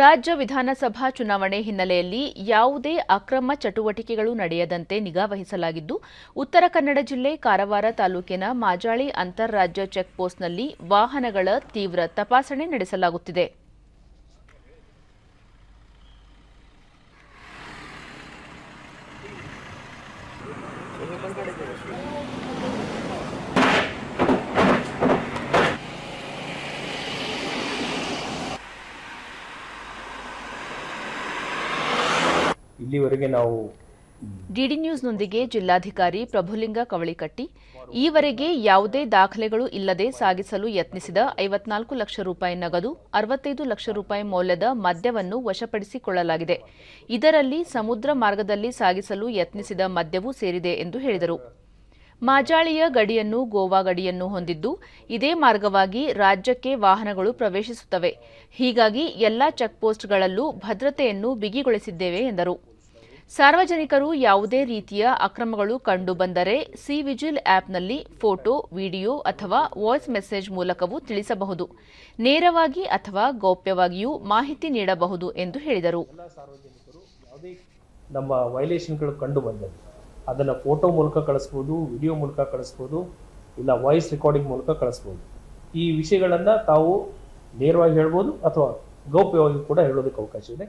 ರಾಜ್ಯ ವಿಧಾನಸಭಾ ಚುನಾವಣೆ ಹಿನ್ನೆಲೆಯಲ್ಲಿ ಯಾವುದೇ ಅಕ್ರಮ ಚಟುವಟಿಕೆಗಳು ನಡೆಯದಂತೆ ನಿಗಾವಹಿಸಲಾಗಿದ್ದು ಉತ್ತರ ಕನ್ನಡ ಜಿಲ್ಲೆ ಕಾರವಾರ ತಾಲೂಕಿನ ಮಾಜಾಳಿ ಅಂತಾರಾಜ್ಯ ಚೆಕ್ಪೋಸ್ಟ್ನಲ್ಲಿ ವಾಹನಗಳ ತೀವ್ರ ತಪಾಸಣೆ ನಡೆಸಲಾಗುತ್ತಿದೆ ಇಲ್ಲಿವರೆಗೆ ನಾವು ಡಿಡಿ ನ್ಯೂಸ್ನೊಂದಿಗೆ ಜಿಲ್ಲಾಧಿಕಾರಿ ಪ್ರಭುಲಿಂಗ ಕವಳಿಕಟ್ಟಿ ಈವರೆಗೆ ಯಾವುದೇ ದಾಖಲೆಗಳು ಇಲ್ಲದೆ ಸಾಗಿಸಲು ಯತ್ನಿಸಿದ ಐವತ್ನಾಲ್ಕು ಲಕ್ಷ ರೂಪಾಯಿ ನಗದು ಅರವತ್ತೈದು ಲಕ್ಷ ರೂಪಾಯಿ ಮೌಲ್ಯದ ಮದ್ಯವನ್ನು ವಶಪಡಿಸಿಕೊಳ್ಳಲಾಗಿದೆ ಇದರಲ್ಲಿ ಸಮುದ್ರ ಮಾರ್ಗದಲ್ಲಿ ಸಾಗಿಸಲು ಯತ್ನಿಸಿದ ಮದ್ಯವೂ ಸೇರಿದೆ ಎಂದು ಹೇಳಿದರು ಮಾಜಾಳಿಯ ಗಡಿಯನ್ನು ಗೋವಾ ಗಡಿಯನ್ನು ಹೊಂದಿದ್ದು ಇದೇ ಮಾರ್ಗವಾಗಿ ರಾಜ್ಯಕ್ಕೆ ವಾಹನಗಳು ಪ್ರವೇಶಿಸುತ್ತವೆ ಹೀಗಾಗಿ ಎಲ್ಲಾ ಚೆಕ್ಪೋಸ್ಟ್ಗಳಲ್ಲೂ ಭದ್ರತೆಯನ್ನು ಬಿಗಿಗೊಳಿಸಿದ್ದೇವೆ ಎಂದರು ಸಾರ್ವಜನಿಕರು ಯಾವುದೇ ರೀತಿಯ ಅಕ್ರಮಗಳು ಕಂಡು ಬಂದರೆ ಸಿ ವಿಜಿಲ್ ಆಪ್ನಲ್ಲಿ ಫೋಟೋ ವಿಡಿಯೋ ಅಥವಾ ವಾಯ್ಸ್ ಮೆಸೇಜ್ ಮೂಲಕವೂ ತಿಳಿಸಬಹುದು ನೇರವಾಗಿ ಅಥವಾ ಗೌಪ್ಯವಾಗಿಯೂ ಮಾಹಿತಿ ನೀಡಬಹುದು ಎಂದು ಹೇಳಿದರು ನಮ್ಮ ವೈಲೇಷನ್ಗಳು ಕಂಡು ಬಂದರೆ ಅದನ್ನು ಫೋಟೋ ಮೂಲಕ ಕಳಿಸ್ಬೋದು ವಿಡಿಯೋ ಮೂಲಕ ಕಳಿಸ್ಬೋದು ಇಲ್ಲ ವಾಯ್ಸ್ ರೆಕಾರ್ಡಿಂಗ್ ಮೂಲಕ ಕಳಿಸ್ಬೋದು ಈ ವಿಷಯಗಳನ್ನು ತಾವು ನೇರವಾಗಿ ಹೇಳ್ಬೋದು ಅಥವಾ ಗೌಪ್ಯವಾಗಿ ಕೂಡ ಹೇಳೋದಕ್ಕೆ ಅವಕಾಶ ಇದೆ